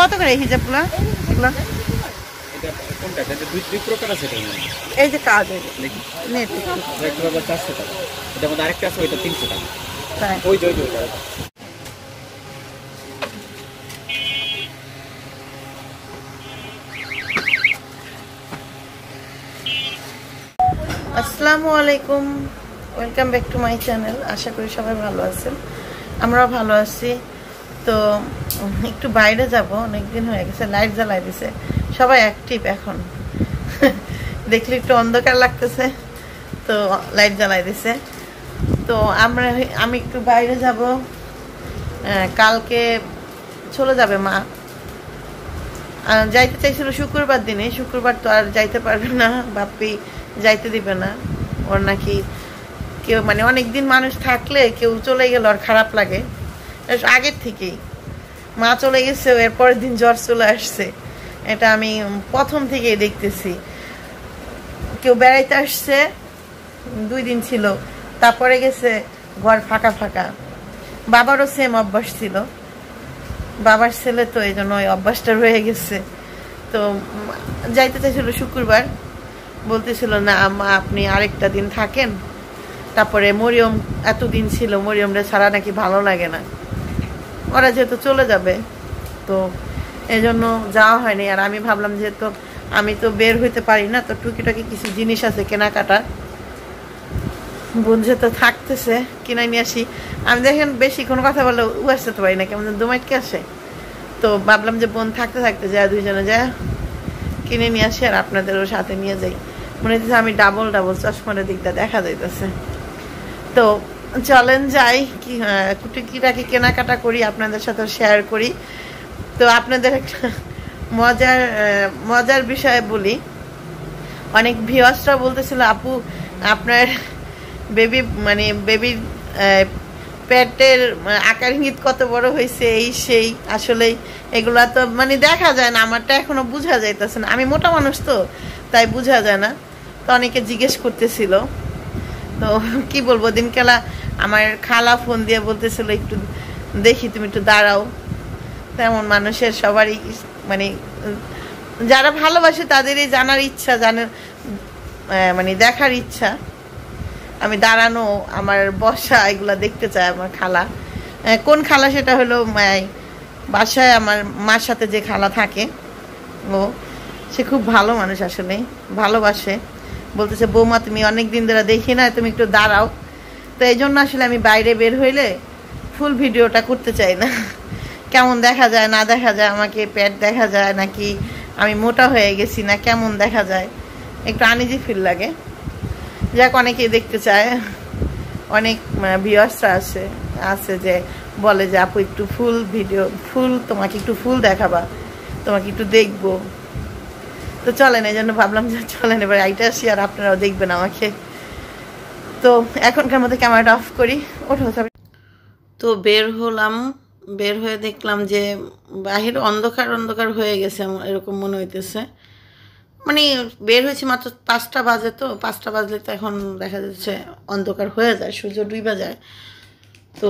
কত করে হিজাবগুলো এগুলো এই যে টাকা এটা আরেকটা আছে তিনশো টাকা আসসালামু আলাইকুম welcome back to my channel আশা করি সবাই ভালো আছেন আমরাও ভালো আছি তো একটু বাইরে যাব অনেকদিন হয়ে গেছে লাইট জ্বালাই দিছে সবাই অ্যাক্টিভ এখন দেখলে একটু অন্ধকার লাগতেছে তো লাইট জ্বালাই দিছে তো আমরা আমি একটু বাইরে যাব কালকে চলে যাবে মা যাইতে চাইছিল শুক্রবার দিনে শুক্রবার তো আর যাইতে পারবে না বাপ্পি যাইতে দিবে না ওর নাকি কেউ মানে অনেকদিন মানুষ থাকলে কেউ চলে গেল আর খারাপ লাগে আগের থেকেই মা চলে গেছে পরের দিন জ্বর চলে আসছে এটা আমি প্রথম থেকেই দেখতেছি কেউ বেড়াইতে আসছে দুই দিন ছিল তারপরে গেছে ঘর ফাঁকা ফাঁকা বাবারও সেম অভ্যাস ছিল বাবার ছেলে তো এই জন্য ওই অভ্যাসটা রয়ে গেছে তো যাইতে চাইছিল শুক্রবার বলতেছিল না মা আপনি আরেকটা দিন থাকেন তারপরে মরিয়ম এতদিন ছিল মরিয়মরা ছাড়া নাকি ভালো লাগে না ওরা যেহেতু চলে যাবে তো এজন্য যাওয়া হয়নি আর আমি ভাবলাম যেহেতু আমি তো বের হইতে পারি না তো টুকিটাকি কিছু জিনিস আছে কেনাকাটা বুঝে তো থাকতেছে কিনে নিয়ে আসি আমি দেখেন বেশি কোনো কথা বলে উ আসতে তো পারি না কেমন দুমাইটকে আসে তো ভাবলাম যে বোন থাকতে থাকতে যায় দুইজনে যায় কিনে নিয়ে আসি আর আপনাদেরও সাথে নিয়ে যাই মনে হচ্ছে আমি ডাবল ডাবল চশমার দিকটা দেখা যাইতেছে তো চলেন যাই কি টুকিটাকি কেনাকাটা করি আপনাদের সাথে শেয়ার করি তো আপনাদের মজার মজার বিষয়ে বলি অনেক ভিওয়াসরা বলতেছিল আপু আপনার বেবি মানে বেবির পেটের আকার ইঙ্গিত কত বড় হয়েছে এই সেই আসলেই এগুলা তো মানে দেখা যায় না আমারটা এখনো বোঝা যাইতেছে না আমি মোটা মানুষ তো তাই বোঝা যায় না তো অনেকে জিজ্ঞেস করতেছিল তো কি বলবো দিনকালা আমার খালা ফোন দিয়ে বলতেছিল একটু দেখি তুমি একটু দাঁড়াও তেমন মানুষের সবারই মানে যারা ভালোবাসে তাদেরই জানার ইচ্ছা জানার মানে দেখার ইচ্ছা আমি দাঁড়ানো আমার বসা এগুলো দেখতে চাই আমার খালা কোন খালা সেটা হলো বাসায় আমার মার সাথে যে খালা থাকে ও সে খুব ভালো মানুষ আসলে ভালোবাসে বলতেছে বৌমা তুমি অনেক দিন ধরে দেখি না তুমি একটু দাঁড়াও তো এই জন্য আসলে আমি বাইরে বের হইলে ফুল ভিডিওটা করতে চাই না কেমন দেখা যায় না দেখা যায় আমাকে প্যাট দেখা যায় নাকি আমি মোটা হয়ে গেছি না কেমন দেখা যায় একটু আনিজি ফিল লাগে যাক অনেকেই দেখতে চায় অনেক ভিওয়ার্সরা আছে আছে যে বলে যে আপু একটু ফুল ভিডিও ফুল তোমাকে একটু ফুল দেখাবা তোমাকে একটু দেখবো তো চলেন এই জন্য ভাবলাম যে চলেন এবার আইটা আসি আর আপনারাও দেখবেন আমাকে তো এখনকার মধ্যে ক্যামেরাটা অফ করি ওঠো তো বের হলাম বের হয়ে দেখলাম যে বাহির অন্ধকার অন্ধকার হয়ে গেছে আমার এরকম মনে হইতেছে মানে বের হয়েছে মাত্র পাঁচটা বাজে তো পাঁচটা বাজলে তো এখন দেখা যাচ্ছে অন্ধকার হয়ে যায় সূর্য ডুইবা যায় তো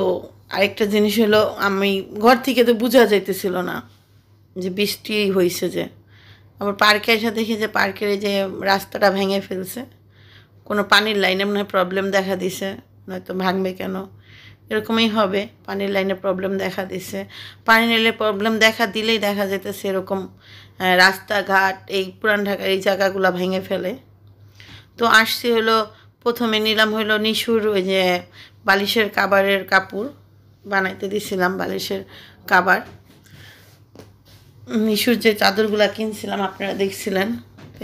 আরেকটা জিনিস হলো আমি ঘর থেকে তো বোঝা যাইতেছিল না যে বৃষ্টি হয়েছে যে আবার পার্কে এসে দেখি যে পার্কের যে রাস্তাটা ভেঙে ফেলছে কোনো পানির লাইনে মনে হয় প্রবলেম দেখা দিছে নয়তো ভাঙবে কেন এরকমই হবে পানির লাইনে প্রবলেম দেখা দিছে পানির লাইনে প্রবলেম দেখা দিলেই দেখা যেতে এরকম রাস্তাঘাট এই পুরান ঢাকার এই জায়গাগুলো ভেঙে ফেলে তো আসছি হলো প্রথমে নিলাম হলো নিশুর ওই যে বালিশের কাবারের কাপড় বানাইতে দিছিলাম বালিশের কাবার মিশুর যে চাদরগুলো কিনছিলাম আপনারা দেখছিলেন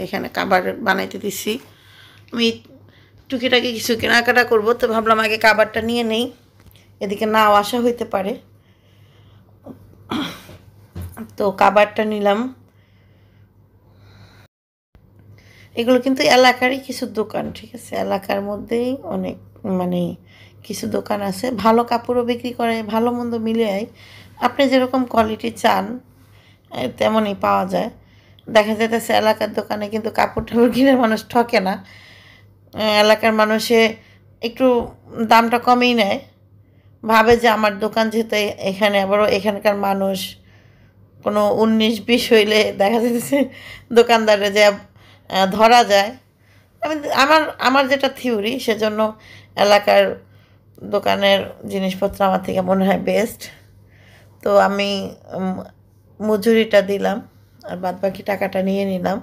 এখানে কাবার বানাইতে দিছি আমি টুকিটাকি কিছু কেনাকাটা করব তো ভাবলাম আগে কাবারটা নিয়ে নেই এদিকে নাও আসা হইতে পারে তো কাবারটা নিলাম এগুলো কিন্তু এলাকারই কিছু দোকান ঠিক আছে এলাকার মধ্যেই অনেক মানে কিছু দোকান আছে ভালো কাপড়ও বিক্রি করে ভালো মন্দ মিলে আপনি যেরকম কোয়ালিটি চান তেমনই পাওয়া যায় দেখা যেতেছে এলাকার দোকানে কিন্তু কাপড় টাপড় কিনে মানুষ ঠকে না এলাকার মানুষে একটু দামটা কমেই নেয় ভাবে যে আমার দোকান যেহেতু এখানে আবারও এখানকার মানুষ কোনো উনিশ বিশ হইলে দেখা যেতেছে দোকানদারে যে ধরা যায় আমি আমার আমার যেটা থিওরি সেজন্য এলাকার দোকানের জিনিসপত্র আমার থেকে মনে হয় বেস্ট তো আমি মজুরিটা দিলাম আর বাদ বাকি টাকাটা নিয়ে নিলাম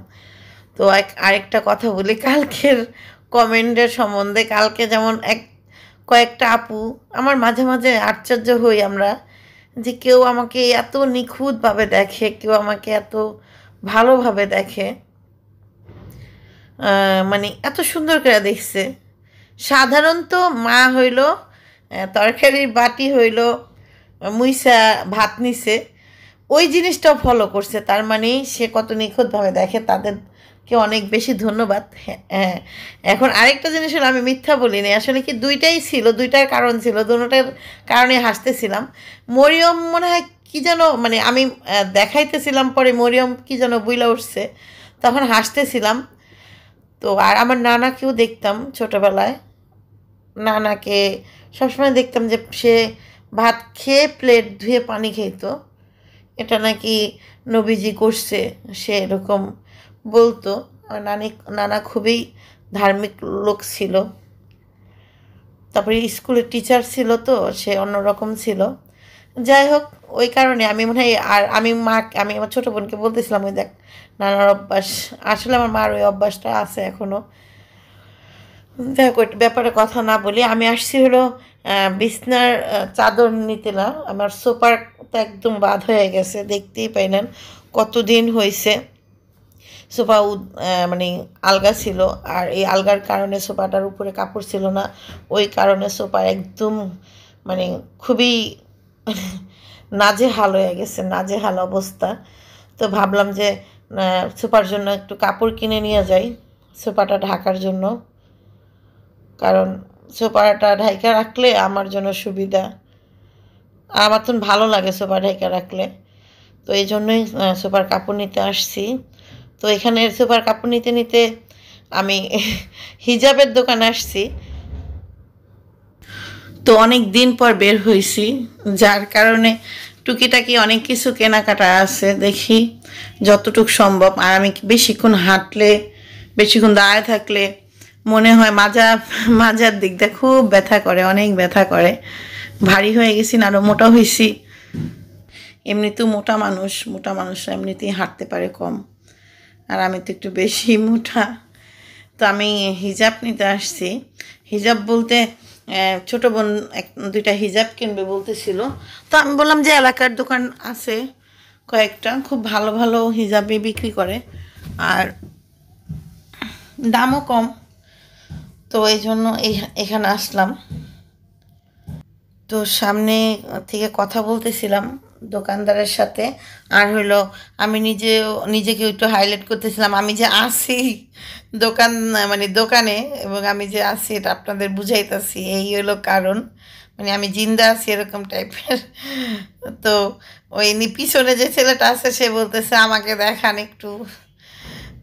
তো এক আরেকটা কথা বলি কালকের কমেন্টের সম্বন্ধে কালকে যেমন এক কয়েকটা আপু আমার মাঝে মাঝে আশ্চর্য হই আমরা যে কেউ আমাকে এত নিখুঁতভাবে দেখে কেউ আমাকে এত ভালোভাবে দেখে মানে এত সুন্দর করে দেখছে সাধারণত মা হইল তরকারির বাটি হইল মুইসা ভাত নিছে ওই জিনিসটাও ফলো করছে তার মানে সে কত নিখুঁতভাবে দেখে তাদেরকে অনেক বেশি ধন্যবাদ হ্যাঁ, হ্যাঁ এখন আরেকটা জিনিস হলো আমি মিথ্যা বলিনি আসলে কি দুইটাই ছিল দুইটার কারণ ছিল দুটার কারণে হাসতেছিলাম মরিয়ম মনে হয় কী যেন মানে আমি দেখাইতেছিলাম পরে মরিয়ম কী যেন বুইলা উঠছে তখন হাসতেছিলাম তো আর আমার নানাকেও দেখতাম ছোটোবেলায় নানাকে সবসময় দেখতাম যে সে ভাত খেয়ে প্লেট ধুয়ে পানি খেত এটা নাকি নবীজি করছে সে এরকম বলতো নানি নানা খুবই ধার্মিক লোক ছিল তারপরে স্কুলের টিচার ছিল তো সে অন্যরকম ছিল যাই হোক ওই কারণে আমি মনে হয় আর আমি মা আমি আমার ছোটো বোনকে বলতেছিলাম ওই দেখ নানার অভ্যাস আসলে আমার মার ওই অভ্যাসটা আছে এখনও ব্যাপারে কথা না বলি আমি আসছি হলো বিছনার চাদর নিতে না আমার সোফার তো একদম বাদ হয়ে গেছে দেখতেই পাইলেন কতদিন হয়েছে সোফা মানে আলগা ছিল আর এই আলগার কারণে সোফাটার উপরে কাপড় ছিল না ওই কারণে সোফা একদম মানে খুবই নাজেহাল হয়ে গেছে নাজেহাল অবস্থা তো ভাবলাম যে সোফার জন্য একটু কাপড় কিনে নিয়ে যাই সোফাটা ঢাকার জন্য কারণ সোপাটা ঢাইকা রাখলে আমার জন্য সুবিধা আমার তো ভালো লাগে সোপা ঢাইকা রাখলে তো এই জন্যই সোপার কাপড় নিতে আসছি তো এখানে সোপার কাপড় নিতে নিতে আমি হিজাবের দোকান আসছি তো অনেক দিন পর বের হয়েছি যার কারণে টুকিটাকি অনেক কিছু কেনাকাটা আছে দেখি যতটুক সম্ভব আর আমি বেশিক্ষণ হাঁটলে বেশিক্ষণ দাঁড়ায় থাকলে মনে হয় মাজা মাজার দিকটা খুব ব্যথা করে অনেক ব্যথা করে ভারী হয়ে গেছি না আরও মোটা হয়েছি এমনিতেও মোটা মানুষ মোটা মানুষরা এমনিতেই হাঁটতে পারে কম আর আমি তো একটু বেশি মোটা তো আমি হিজাব নিতে আসছি হিজাব বলতে ছোট বোন এক দুইটা হিজাব কিনবে বলতেছিল তো আমি বললাম যে এলাকার দোকান আছে কয়েকটা খুব ভালো ভালো হিজাবে বিক্রি করে আর দামও কম তো এই জন্য এখানে আসলাম তো সামনে থেকে কথা বলতেছিলাম দোকানদারের সাথে আর হলো আমি নিজেও নিজেকে একটু হাইলাইট করতেছিলাম আমি যে আসি দোকান মানে দোকানে এবং আমি যে আসি এটা আপনাদের বুঝাইতেছি এই হলো কারণ মানে আমি জিন্দা আছি এরকম টাইপের তো ওই পিছনে যে ছেলেটা আছে সে বলতেছে আমাকে দেখান একটু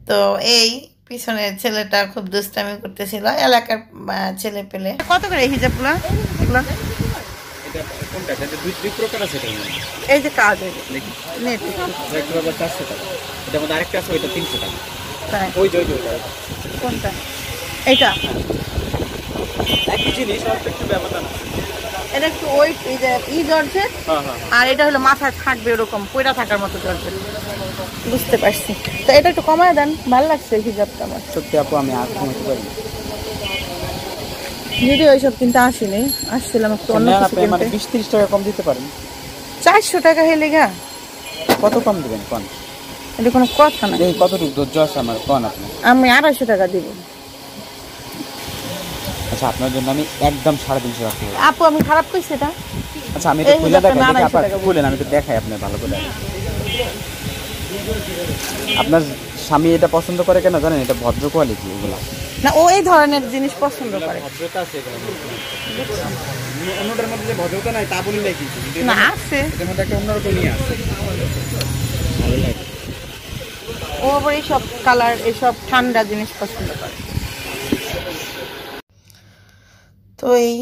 তো এই পিছনে ছেলেটা খুব দুষ্টামি করতেছিল এলাকার ছেলে পেলে কত করে হিজাব এই যে কাজ আরেকটা আছে ওইটা তিনশো টাকা কোনটা এটা একটু ওই ই হ্যাঁ, হ্যাঁ। আর এটা হলো মাথায় থাকবে ওরকম পয়রা থাকার মতো জর্জেট বুঝতে পারছি তো এটা একটু কমায় দেন ভালো লাগছে হিজাবটা আমার সত্যি আপু আমি আর কমাতে পারি যদি ওইসব কিনতে আসিনি আসছিলাম একটু অন্য কিছু মানে বিশ তিরিশ টাকা কম দিতে পারেন চারশো টাকা হয়ে লেগা কত কম দিবেন কোন এটা কোনো কথা না এই কতটুকু ধৈর্য আছে আমার কোন আপনি আমি আড়াইশো টাকা দিব আচ্ছা আপনার জন্য আমি একদম সাড়ে তিনশো টাকা আপু আমি খারাপ করছি এটা আচ্ছা আমি এটা খুলে দেখেন আপনি খুলেন আমি তো দেখাই আপনার ভালো করে আপনার স্বামী এটা পছন্দ করে কেন জানেন এটা ভদ্র কোয়ালিটি এগুলো না ও এই ধরনের জিনিস পছন্দ করে অন্যটার মধ্যে যে তা না আছে একটা অন্যরকম ইয়ে ও আবার এইসব কালার এইসব ঠান্ডা জিনিস পছন্দ করে তো এই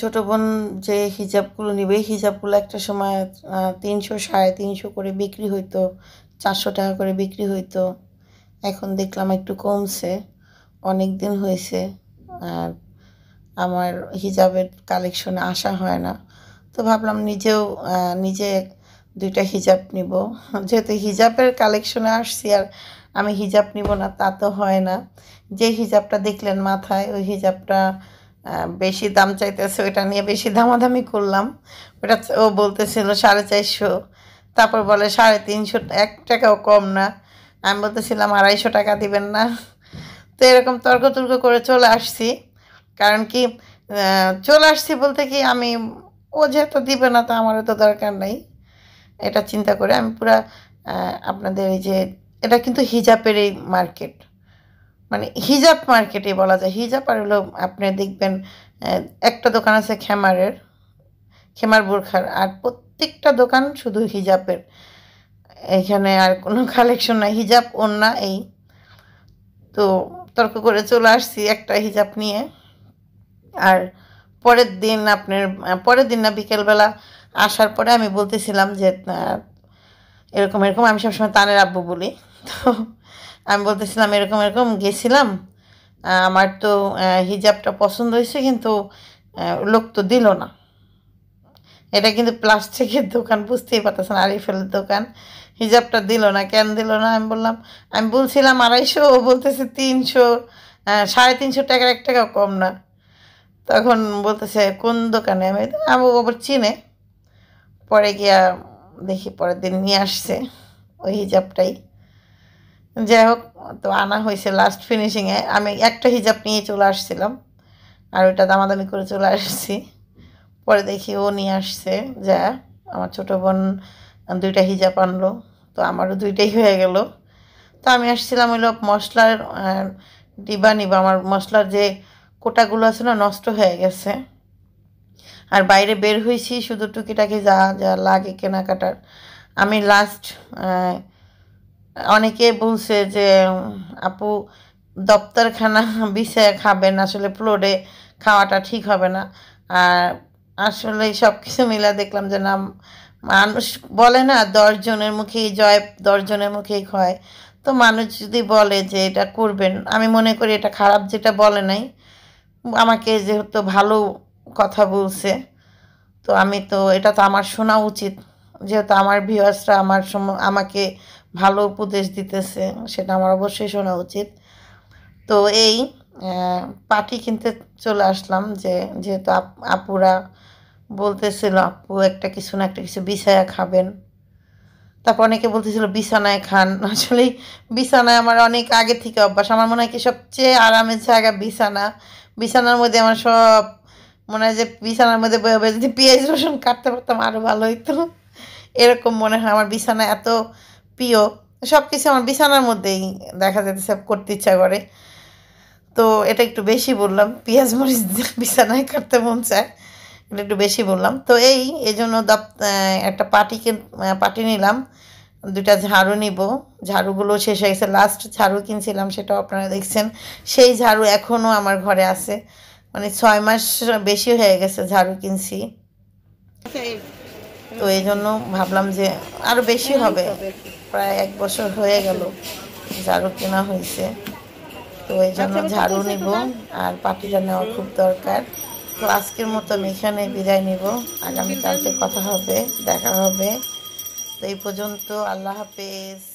ছোট বোন যে হিজাবগুলো নেবে হিজাবগুলো একটা সময় তিনশো সাড়ে তিনশো করে বিক্রি হইতো চারশো টাকা করে বিক্রি হইতো এখন দেখলাম একটু কমছে অনেক দিন হয়েছে আর আমার হিজাবের কালেকশনে আসা হয় না তো ভাবলাম নিজেও নিজে দুইটা হিজাব নিব যেহেতু হিজাবের কালেকশনে আসছি আর আমি হিজাব নিব না তা তো হয় না যে হিজাবটা দেখলেন মাথায় ওই হিজাবটা বেশি দাম চাইতেছে ওইটা নিয়ে বেশি দামাদামি করলাম ওটা ও বলতেছিল সাড়ে চারশো তারপর বলে সাড়ে তিনশো এক টাকাও কম না আমি বলতেছিলাম আড়াইশো টাকা দিবেন না তো এরকম তর্ক তর্ক করে চলে আসছি কারণ কি চলে আসছি বলতে কি আমি ও যেহেতু দিবে না তো আমারও তো দরকার নেই এটা চিন্তা করে আমি পুরা আপনাদের এই যে এটা কিন্তু হিজাবের এই মার্কেট মানে হিজাব মার্কেটে বলা যায় হিজাব আর হলো আপনি দেখবেন একটা দোকান আছে খেমারের খেমার বোরখার আর প্রত্যেকটা দোকান শুধু হিজাবের এখানে আর কোনো কালেকশন নাই হিজাব না এই তো তর্ক করে চলে আসছি একটা হিজাব নিয়ে আর পরের দিন আপনার পরের দিন না বিকেলবেলা আসার পরে আমি বলতেছিলাম যে এরকম এরকম আমি সবসময় তানের আব্বু বলি তো আমি বলতেছিলাম এরকম এরকম গেছিলাম আমার তো হিজাবটা পছন্দ হয়েছে কিন্তু লোক তো দিল না এটা কিন্তু প্লাস্টিকের দোকান বুঝতেই পারতেছেন আরিফেল দোকান হিজাবটা দিল না কেন দিল না আমি বললাম আমি বলছিলাম আড়াইশো ও বলতেছে তিনশো সাড়ে তিনশো টাকার এক টাকা কম না তখন বলতেছে কোন দোকানে আমি আমি ওপর চিনে পরে গিয়া দেখি পরের দিন নিয়ে আসছে ওই হিজাবটাই যাই হোক তো আনা হয়েছে লাস্ট ফিনিশিংয়ে আমি একটা হিজাব নিয়ে চলে আসছিলাম আর ওইটা দামাদামি করে চলে আসছি পরে দেখি ও নিয়ে আসছে যা আমার ছোটো বোন দুইটা হিজাব আনলো তো আমারও দুইটাই হয়ে গেল তো আমি আসছিলাম হইলো মশলার ডিবা নিবা আমার মশলার যে কোটাগুলো আছে না নষ্ট হয়ে গেছে আর বাইরে বের হয়েছি শুধু টুকিটাকি যা যা লাগে কেনাকাটার আমি লাস্ট অনেকে বলছে যে আপু দপ্তরখানা বিছায় খাবেন আসলে ফ্লোরে খাওয়াটা ঠিক হবে না আর আসলে সব কিছু মিলা দেখলাম যে না মানুষ বলে না দশজনের মুখেই জয় দশজনের মুখেই হয় তো মানুষ যদি বলে যে এটা করবেন আমি মনে করি এটা খারাপ যেটা বলে নাই আমাকে যেহেতু ভালো কথা বলছে তো আমি তো এটা তো আমার শোনা উচিত যেহেতু আমার ভিউয়ার্সরা আমার সম আমাকে ভালো উপদেশ দিতেছে সেটা আমার অবশ্যই শোনা উচিত তো এই পাটি কিনতে চলে আসলাম যে যেহেতু আপুরা বলতেছিল আপু একটা কিছু না একটা কিছু বিছায়া খাবেন তারপর অনেকে বলতেছিল বিছানায় খান আসলে বিছানায় আমার অনেক আগে থেকে অভ্যাস আমার মনে হয় কি সবচেয়ে আরামের জায়গা বিছানা বিছানার মধ্যে আমার সব মনে হয় যে বিছানার মধ্যে বয়ে বয়ে যদি পেঁয়াজ রসুন কাটতে পারতাম আরও ভালো হইতো এরকম মনে হয় আমার বিছানা এত প্রিয় সব কিছু আমার বিছানার মধ্যেই দেখা যেতে সব করতে ইচ্ছা করে তো এটা একটু বেশি বললাম পেঁয়াজ মরিচ বিছানায় কাটতে মন চায় এটা একটু বেশি বললাম তো এই এই জন্য একটা পাটিকে পাটি নিলাম দুটা ঝাড়ু নিব ঝাড়ুগুলো শেষ হয়ে গেছে লাস্ট ঝাড়ু কিনছিলাম সেটাও আপনারা দেখছেন সেই ঝাড়ু এখনও আমার ঘরে আছে মানে ছয় মাস বেশি হয়ে গেছে ঝাড়ু কিনছি তো এই জন্য ভাবলাম যে আরও বেশি হ্যাঁ, হবে প্রায় এক বছর হয়ে গেল ঝাড়ু কেনা হয়েছে তো এই জন্য ঝাড়ু নিব আর পাটিটা নেওয়া খুব দরকার তো আজকের মতো এখানে বিদায় নিব আগামীকালকে কথা হবে দেখা হবে তো এই পর্যন্ত আল্লাহ হাফেজ